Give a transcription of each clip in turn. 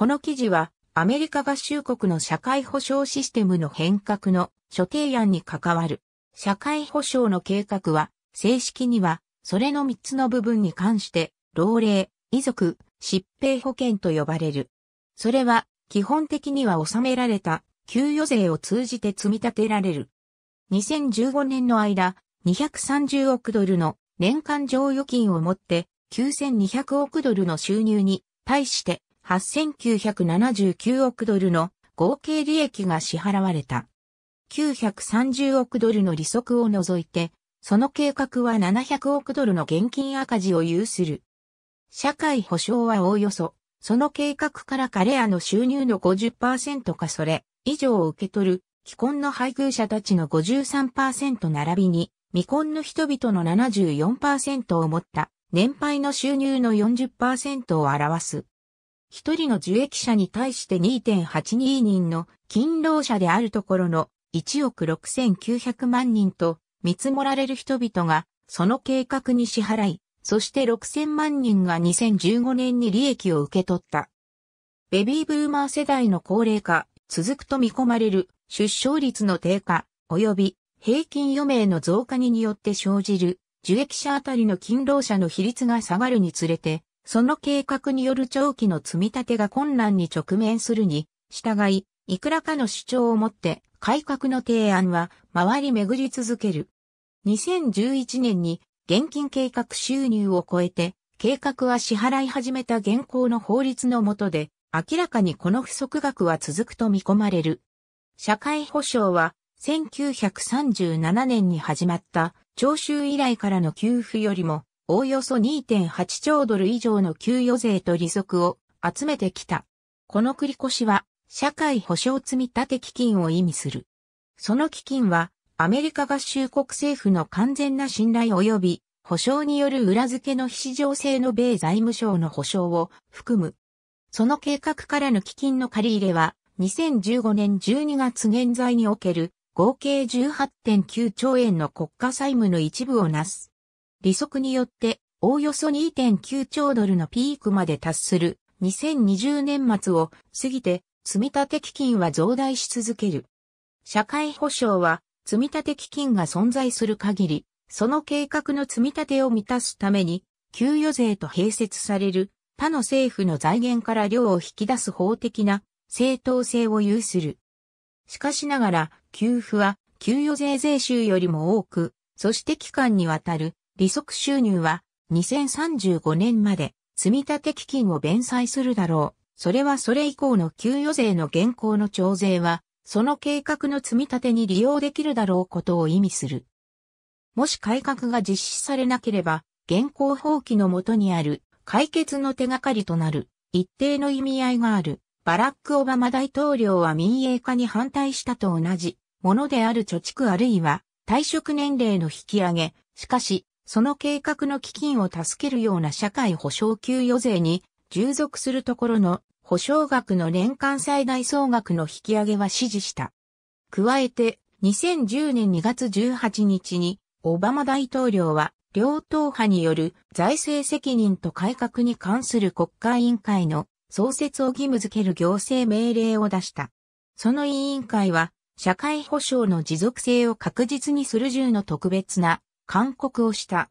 この記事は、アメリカ合衆国の社会保障システムの変革の所定案に関わる。社会保障の計画は、正式には、それの3つの部分に関して、老齢、遺族、疾病保険と呼ばれる。それは、基本的には納められた、給与税を通じて積み立てられる。2015年の間、230億ドルの年間剰余金をもって、9200億ドルの収入に対して8979億ドルの合計利益が支払われた。930億ドルの利息を除いて、その計画は700億ドルの現金赤字を有する。社会保障はおおよそ、その計画から彼らの収入の50%かそれ以上を受け取る、既婚の配偶者たちの53%並びに、未婚の人々の74%を持った、年配の収入の40%を表す。一人の受益者に対して2.82人の勤労者であるところの1億6900万人と見積もられる人々がその計画に支払い、そして6000万人が2015年に利益を受け取った。ベビーブーマー世代の高齢化、続くと見込まれる出生率の低下、及び平均余命の増加によって生じる受益者あたりの勤労者の比率が下がるにつれて、その計画による長期の積み立てが困難に直面するに、従い、いくらかの主張をもって改革の提案は回り巡り続ける。2011年に現金計画収入を超えて、計画は支払い始めた現行の法律の下で、明らかにこの不足額は続くと見込まれる。社会保障は、1937年に始まった徴収以来からの給付よりもおおよそ2.8兆ドル以上の給与税と利息を集めてきた。この繰越は、社会保障積立基金を意味する。その基金は、アメリカ合衆国政府の完全な信頼及び、保障による裏付けの非市場性の米財務省の保障を含む。その計画からの基金の借り入れは、2015年12月現在における合計18.9兆円の国家債務の一部をなす。利息によって、おおよそ2.9兆ドルのピークまで達する2020年末を過ぎて積立基金は増大し続ける。社会保障は積立基金が存在する限り、その計画の積立を満たすために、給与税と併設される他の政府の財源から量を引き出す法的な正当性を有する。しかしながら、給付は給与税税収よりも多く、そして期間にわたる利息収入は2035年まで積立基金を弁済するだろう。それはそれ以降の給与税の現行の徴税は、その計画の積み立てに利用できるだろうことを意味する。もし改革が実施されなければ、現行法規のもとにある解決の手がかりとなる一定の意味合いがある。バラック・オバマ大統領は民営化に反対したと同じものである貯蓄あるいは退職年齢の引き上げ。しかし、その計画の基金を助けるような社会保障給与税に従属するところの保証額の年間最大総額の引き上げは指示した。加えて、2010年2月18日に、オバマ大統領は、両党派による財政責任と改革に関する国会委員会の創設を義務付ける行政命令を出した。その委員会は、社会保障の持続性を確実にする10の特別な勧告をした。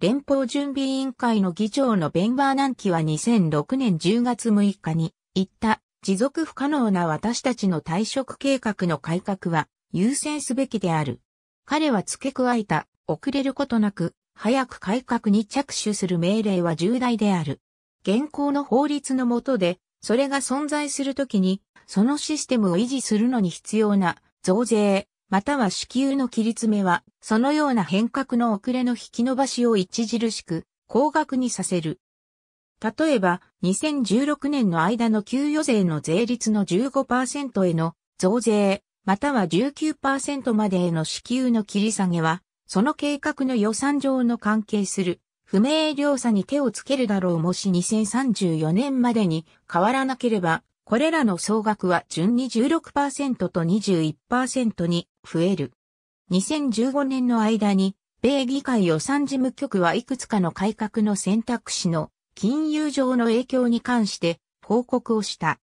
連邦準備委員会の議長のベンバーナンキは2006年10月6日に言った持続不可能な私たちの退職計画の改革は優先すべきである。彼は付け加えた遅れることなく早く改革に着手する命令は重大である。現行の法律の下でそれが存在するときにそのシステムを維持するのに必要な増税、または子宮の切り詰めは、そのような変革の遅れの引き伸ばしを著しく、高額にさせる。例えば、2016年の間の給与税の税率の15%への増税、または19%までへの支給の切り下げは、その計画の予算上の関係する不明瞭さに手をつけるだろうもし2034年までに変わらなければ、これらの総額は順に16%と21%に増える。2015年の間に、米議会予算事務局はいくつかの改革の選択肢の金融上の影響に関して報告をした。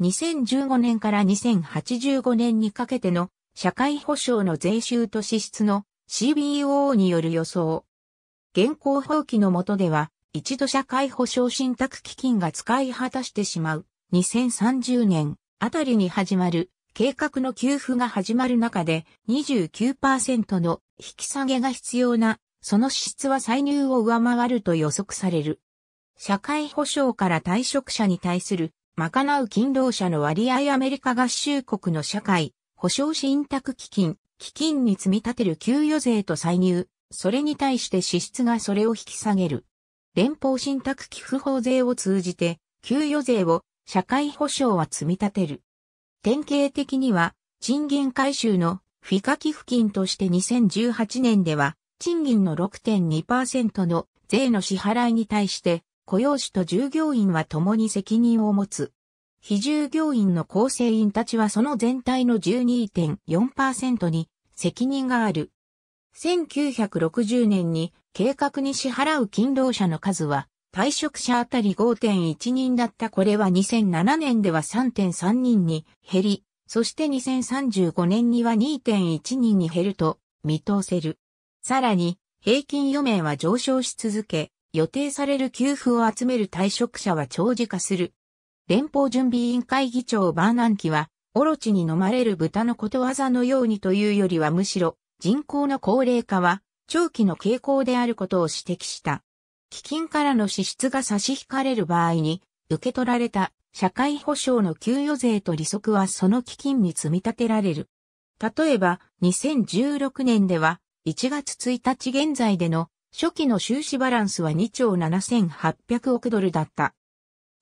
2015年から2085年にかけての社会保障の税収と支出の CBO による予想。現行法規の下では一度社会保障信託基金が使い果たしてしまう2030年あたりに始まる計画の給付が始まる中で29%の引き下げが必要な、その支出は歳入を上回ると予測される。社会保障から退職者に対する、賄う勤労者の割合アメリカ合衆国の社会、保障信託基金、基金に積み立てる給与税と歳入、それに対して支出がそれを引き下げる。連邦信託寄付法税を通じて、給与税を社会保障は積み立てる。典型的には、賃金回収のフィカ寄付金として2018年では、賃金の6.2%の税の支払いに対して、雇用主と従業員は共に責任を持つ。非従業員の構成員たちはその全体の12.4%に責任がある。1960年に計画に支払う勤労者の数は退職者あたり5.1人だったこれは2007年では3.3人に減り、そして2035年には2.1人に減ると見通せる。さらに、平均余命は上昇し続け、予定される給付を集める退職者は長寿化する。連邦準備委員会議長バーナンキは、オロチに飲まれる豚のことわざのようにというよりはむしろ、人口の高齢化は、長期の傾向であることを指摘した。基金からの支出が差し引かれる場合に、受け取られた社会保障の給与税と利息はその基金に積み立てられる。例えば、2016年では、1月1日現在での初期の収支バランスは2兆7800億ドルだった。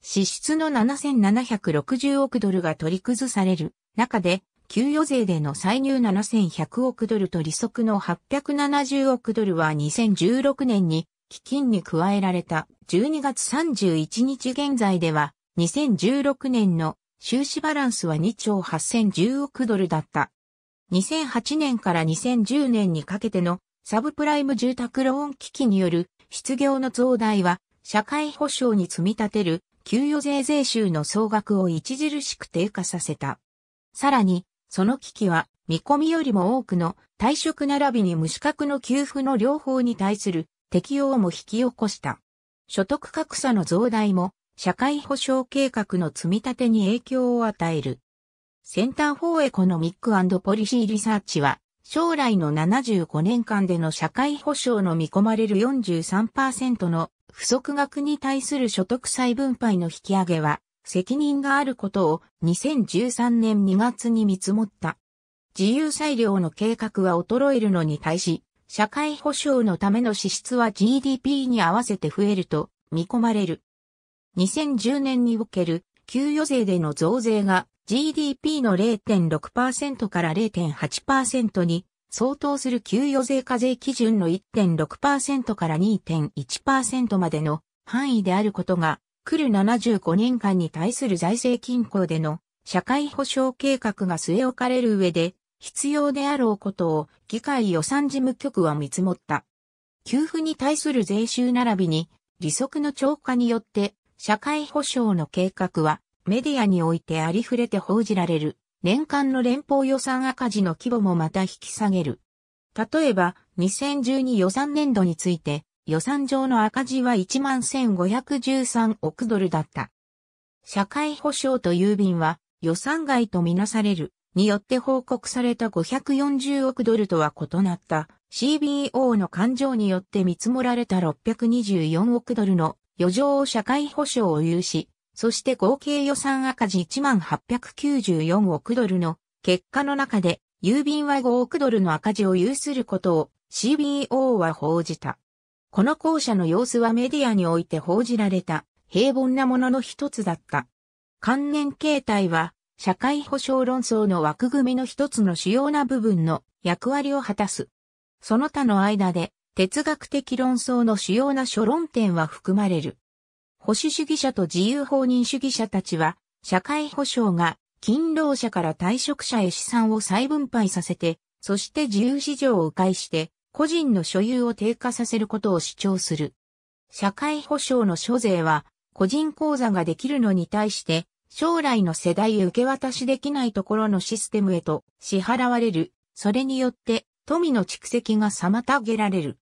支出の7760億ドルが取り崩される中で、給与税での歳入7100億ドルと利息の870億ドルは2016年に基金に加えられた12月31日現在では2016年の収支バランスは2兆8010億ドルだった。2008年から2010年にかけてのサブプライム住宅ローン危機による失業の増大は社会保障に積み立てる給与税税収の総額を著しく低下させた。さらに、その危機は見込みよりも多くの退職並びに無資格の給付の両方に対する適用も引き起こした。所得格差の増大も社会保障計画の積み立てに影響を与える。センター・フォー・エコノミック・ポリシー・リサーチは、将来の75年間での社会保障の見込まれる43%の不足額に対する所得再分配の引き上げは、責任があることを2013年2月に見積もった。自由裁量の計画は衰えるのに対し、社会保障のための支出は GDP に合わせて増えると見込まれる。2010年における給与税での増税が GDP の0.6%から0.8%に相当する給与税課税基準の1.6%から2.1%までの範囲であることが、来る75年間に対する財政均衡での社会保障計画が据え置かれる上で必要であろうことを議会予算事務局は見積もった。給付に対する税収並びに利息の超過によって社会保障の計画はメディアにおいてありふれて報じられる年間の連邦予算赤字の規模もまた引き下げる。例えば2012予算年度について予算上の赤字は11,513億ドルだった。社会保障と郵便は予算外とみなされる。によって報告された540億ドルとは異なった CBO の勘定によって見積もられた624億ドルの余剰社会保障を有し、そして合計予算赤字1894億ドルの結果の中で郵便は5億ドルの赤字を有することを CBO は報じた。この校舎の様子はメディアにおいて報じられた平凡なものの一つだった。関連形態は社会保障論争の枠組みの一つの主要な部分の役割を果たす。その他の間で哲学的論争の主要な諸論点は含まれる。保守主義者と自由放任主義者たちは、社会保障が勤労者から退職者へ資産を再分配させて、そして自由市場を迂回して、個人の所有を低下させることを主張する。社会保障の諸税は、個人口座ができるのに対して、将来の世代へ受け渡しできないところのシステムへと支払われる。それによって富の蓄積が妨げられる。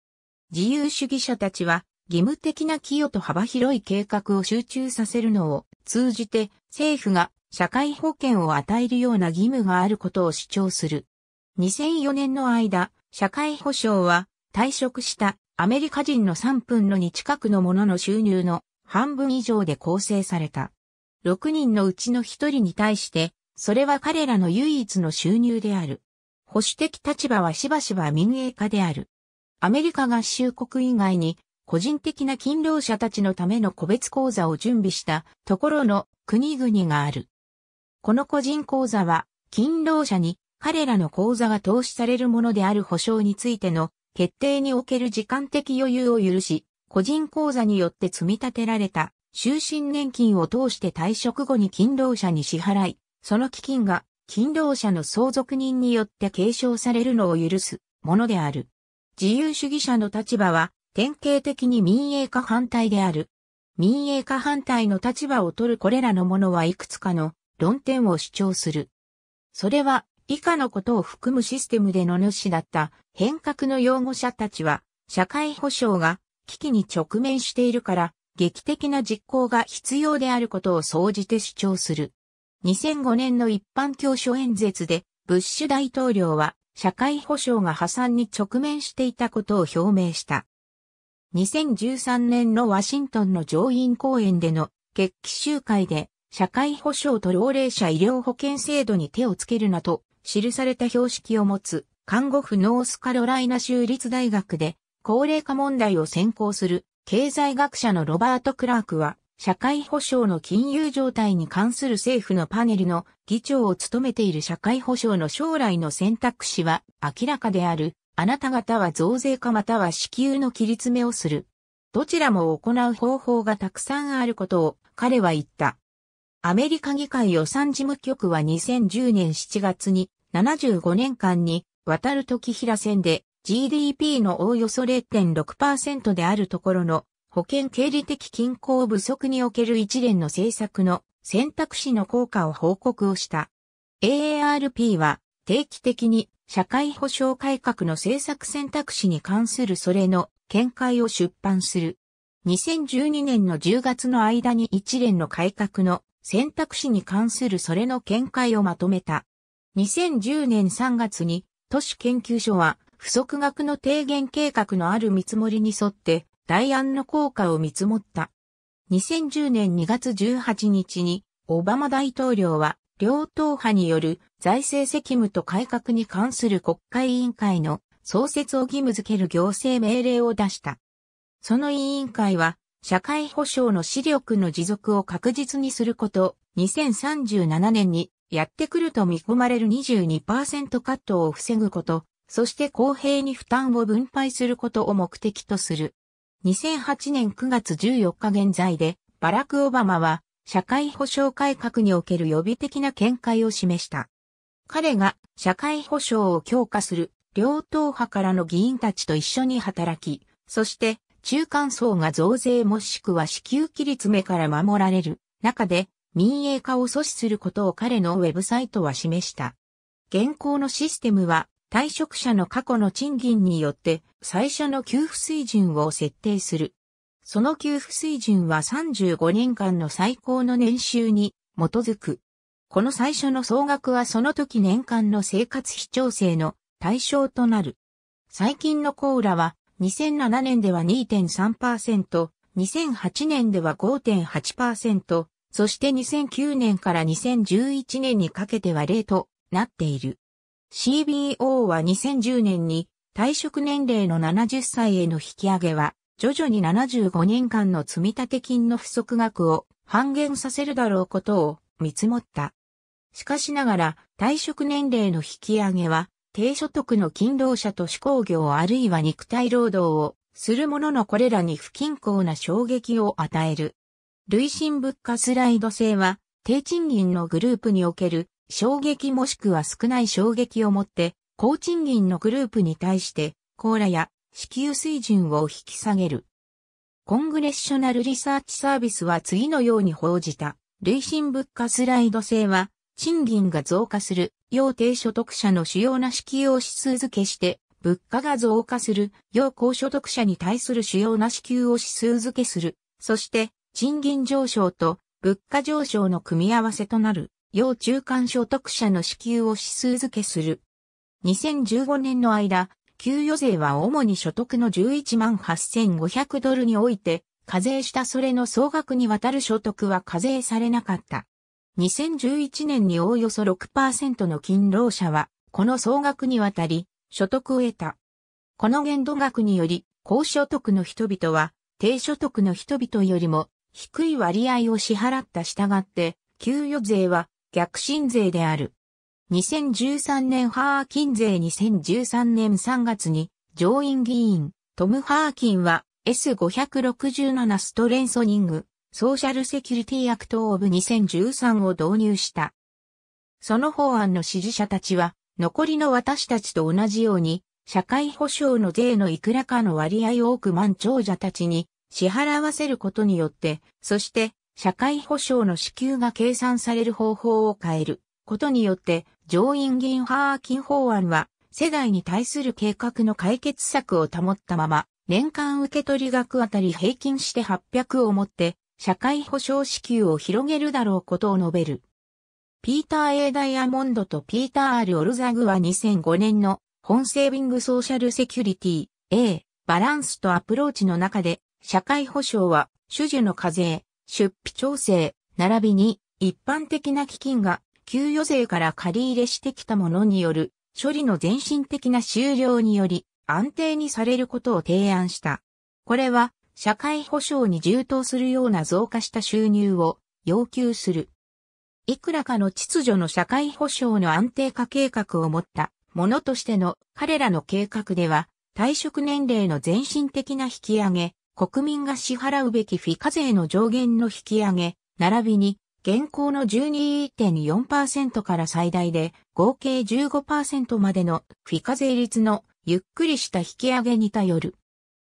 自由主義者たちは義務的な寄与と幅広い計画を集中させるのを通じて政府が社会保険を与えるような義務があることを主張する。2004年の間、社会保障は退職したアメリカ人の3分の2近くのものの収入の半分以上で構成された。6人のうちの1人に対して、それは彼らの唯一の収入である。保守的立場はしばしば民営化である。アメリカ合衆国以外に、個人的な勤労者たちのための個別講座を準備したところの国々がある。この個人講座は、勤労者に彼らの口座が投資されるものである保証についての決定における時間的余裕を許し、個人口座によって積み立てられた終身年金を通して退職後に勤労者に支払い、その基金が勤労者の相続人によって継承されるのを許すものである。自由主義者の立場は典型的に民営化反対である。民営化反対の立場を取るこれらのものはいくつかの論点を主張する。それは以下のことを含むシステムでの主だった変革の擁護者たちは社会保障が危機に直面しているから劇的な実行が必要であることを総じて主張する。2005年の一般教書演説で、ブッシュ大統領は社会保障が破産に直面していたことを表明した。2013年のワシントンの上院公演での決起集会で、社会保障と老齢者医療保険制度に手をつけるなと記された標識を持つ看護婦ノースカロライナ州立大学で高齢化問題を専攻する経済学者のロバート・クラークは、社会保障の金融状態に関する政府のパネルの議長を務めている社会保障の将来の選択肢は明らかである。あなた方は増税かまたは支給の切り詰めをする。どちらも行う方法がたくさんあることを彼は言った。アメリカ議会予算事務局は2010年7月に75年間に渡る時平線で GDP のおおよそ0.6%であるところの保険経理的均衡不足における一連の政策の選択肢の効果を報告をした。AARP は定期的に社会保障改革の政策選択肢に関するそれの見解を出版する。2012年の10月の間に一連の改革の選択肢に関するそれの見解をまとめた。2010年3月に都市研究所は不足額の低減計画のある見積もりに沿って、代案の効果を見積もった。2010年2月18日に、オバマ大統領は、両党派による財政責務と改革に関する国会委員会の創設を義務付ける行政命令を出した。その委員会は、社会保障の資力の持続を確実にすること、2037年にやってくると見込まれる22%カットを防ぐこと、そして公平に負担を分配することを目的とする。2008年9月14日現在で、バラク・オバマは、社会保障改革における予備的な見解を示した。彼が社会保障を強化する両党派からの議員たちと一緒に働き、そして中間層が増税もしくは支給り詰目から守られる中で民営化を阻止することを彼のウェブサイトは示した。現行のシステムは退職者の過去の賃金によって最初の給付水準を設定する。その給付水準は35年間の最高の年収に基づく。この最初の総額はその時年間の生活費調整の対象となる。最近のコーラは2007年では2.3%、2008年では5.8%、そして2009年から2011年にかけては0となっている。CBO は2010年に退職年齢の70歳への引き上げは、徐々に75年間の積立金の不足額を半減させるだろうことを見積もった。しかしながら、退職年齢の引き上げは、低所得の勤労者と思考業あるいは肉体労働をするもののこれらに不均衡な衝撃を与える。累進物価スライド制は、低賃金のグループにおける衝撃もしくは少ない衝撃をもって、高賃金のグループに対して、コーラや支給水準を引き下げる。コングレッショナルリサーチサービスは次のように報じた。累進物価スライド制は、賃金が増加する、要低所得者の主要な支給を指数付けして、物価が増加する、要高所得者に対する主要な支給を指数付けする。そして、賃金上昇と物価上昇の組み合わせとなる。要中間所得者の支給を指数付けする。2015年の間、給与税は主に所得の11万8500ドルにおいて、課税したそれの総額にわたる所得は課税されなかった。2011年におおよそ6%の勤労者は、この総額にわたり、所得を得た。この限度額により、高所得の人々は、低所得の人々よりも、低い割合を支払った従って、給与税は逆進税である。2013年ハーキン税2013年3月に上院議員トム・ハーキンは S567 ストレンソニングソーシャルセキュリティアクトオブ2013を導入した。その法案の支持者たちは残りの私たちと同じように社会保障の税のいくらかの割合を億万長者たちに支払わせることによって、そして社会保障の支給が計算される方法を変えることによって、上院議員ハーキン法案は、世代に対する計画の解決策を保ったまま、年間受取額あたり平均して800をもって、社会保障支給を広げるだろうことを述べる。ピーター・ A・ ダイアモンドとピーター・ R・ オルザグは2005年の本セービングソーシャルセキュリティ A バランスとアプローチの中で社会保障は種々の課税、出費調整、並びに一般的な基金が給与税から借り入れしてきたものによる処理の全身的な終了により安定にされることを提案した。これは社会保障に充当するような増加した収入を要求する。いくらかの秩序の社会保障の安定化計画を持ったものとしての彼らの計画では退職年齢の全身的な引き上げ、国民が支払うべき非課税の上限の引き上げ、並びに、現行の12.4%から最大で合計15%までの非課税率のゆっくりした引き上げに頼る。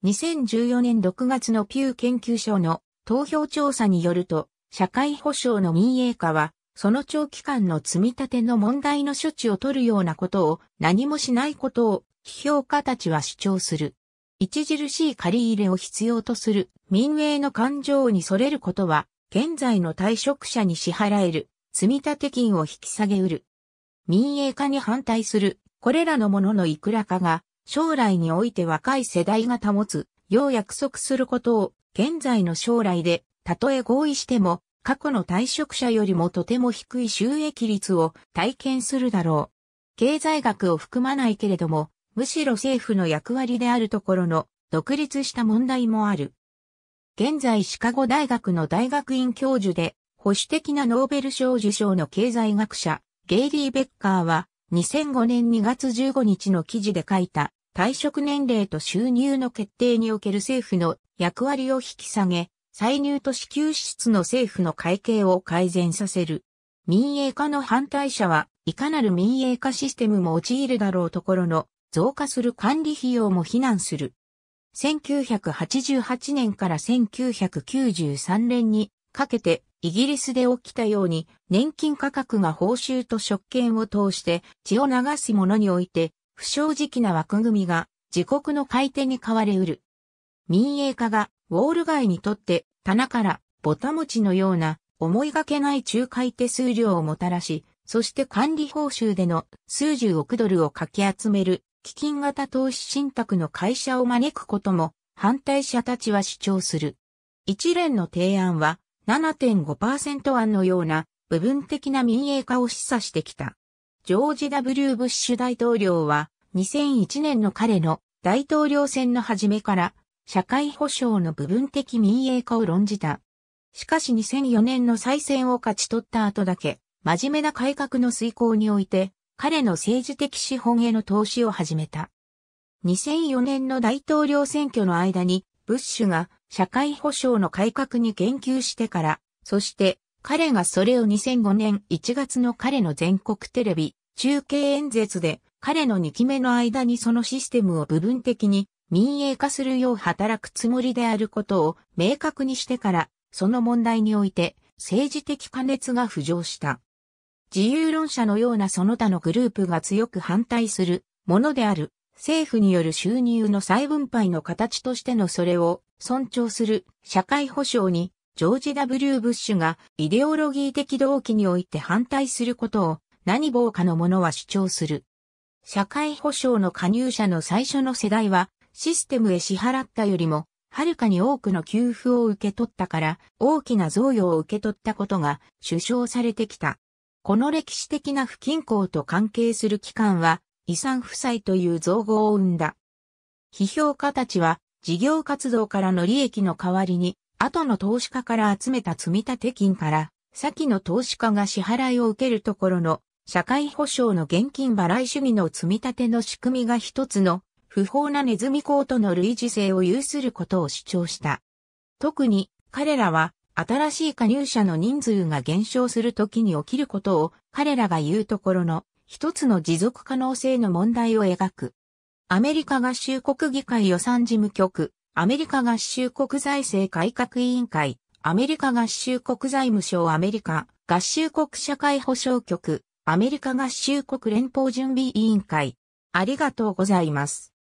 2014年6月のピュー研究所の投票調査によると、社会保障の民営化は、その長期間の積み立ての問題の処置を取るようなことを何もしないことを批評家たちは主張する。著しい借り入れを必要とする民営の感情にそれることは、現在の退職者に支払える積立金を引き下げうる。民営化に反対する、これらのもののいくらかが、将来において若い世代が保つ、よう約束することを、現在の将来で、たとえ合意しても、過去の退職者よりもとても低い収益率を体験するだろう。経済学を含まないけれども、むしろ政府の役割であるところの独立した問題もある。現在シカゴ大学の大学院教授で保守的なノーベル賞受賞の経済学者ゲイリー・ベッカーは2005年2月15日の記事で書いた退職年齢と収入の決定における政府の役割を引き下げ、歳入と支給支出の政府の会計を改善させる。民営化の反対者はいかなる民営化システムも陥るだろうところの増加する管理費用も非難する。1988年から1993年にかけてイギリスで起きたように年金価格が報酬と職権を通して血を流すものにおいて不正直な枠組みが自国の買い手に変われうる。民営化がウォール街にとって棚からボタ持ちのような思いがけない仲介手数料をもたらし、そして管理報酬での数十億ドルをかき集める基金型投資信託の会社を招くことも反対者たちは主張する。一連の提案は7.5%案のような部分的な民営化を示唆してきた。ジョージ・ W・ ブッシュ大統領は2001年の彼の大統領選の初めから社会保障の部分的民営化を論じた。しかし2004年の再選を勝ち取った後だけ真面目な改革の遂行において彼の政治的資本への投資を始めた。2004年の大統領選挙の間に、ブッシュが社会保障の改革に言及してから、そして彼がそれを2005年1月の彼の全国テレビ中継演説で彼の2期目の間にそのシステムを部分的に民営化するよう働くつもりであることを明確にしてから、その問題において政治的過熱が浮上した。自由論者のようなその他のグループが強く反対するものである。政府による収入の再分配の形としてのそれを尊重する社会保障にジョージ・ W・ ブッシュがイデオロギー的動機において反対することを何某かの者は主張する。社会保障の加入者の最初の世代はシステムへ支払ったよりもはるかに多くの給付を受け取ったから大きな贈与を受け取ったことが主張されてきた。この歴史的な不均衡と関係する機関は遺産負債という造語を生んだ。批評家たちは事業活動からの利益の代わりに後の投資家から集めた積立金から先の投資家が支払いを受けるところの社会保障の現金払い主義の積立の仕組みが一つの不法なネズミ講との類似性を有することを主張した。特に彼らは新しい加入者の人数が減少するときに起きることを彼らが言うところの一つの持続可能性の問題を描く。アメリカ合衆国議会予算事務局、アメリカ合衆国財政改革委員会、アメリカ合衆国財務省アメリカ合衆国社会保障局、アメリカ合衆国連邦準備委員会。ありがとうございます。